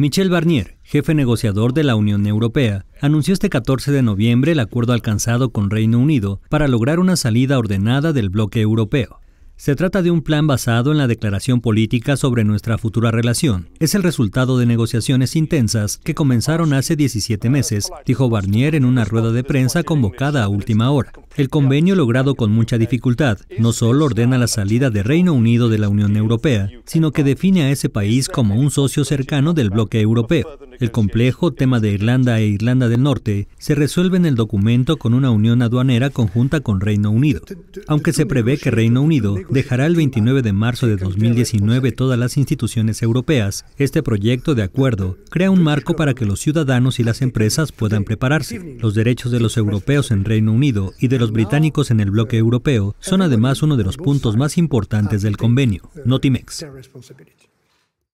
Michel Barnier, jefe negociador de la Unión Europea, anunció este 14 de noviembre el acuerdo alcanzado con Reino Unido para lograr una salida ordenada del bloque europeo. Se trata de un plan basado en la declaración política sobre nuestra futura relación. Es el resultado de negociaciones intensas que comenzaron hace 17 meses, dijo Barnier en una rueda de prensa convocada a última hora. El convenio logrado con mucha dificultad no solo ordena la salida de Reino Unido de la Unión Europea, sino que define a ese país como un socio cercano del bloque europeo. El complejo tema de Irlanda e Irlanda del Norte se resuelve en el documento con una unión aduanera conjunta con Reino Unido, aunque se prevé que Reino Unido dejará el 29 de marzo de 2019 todas las instituciones europeas. Este proyecto de acuerdo crea un marco para que los ciudadanos y las empresas puedan prepararse. Los derechos de los europeos en Reino Unido y de los británicos en el bloque europeo son además uno de los puntos más importantes del convenio, Notimex.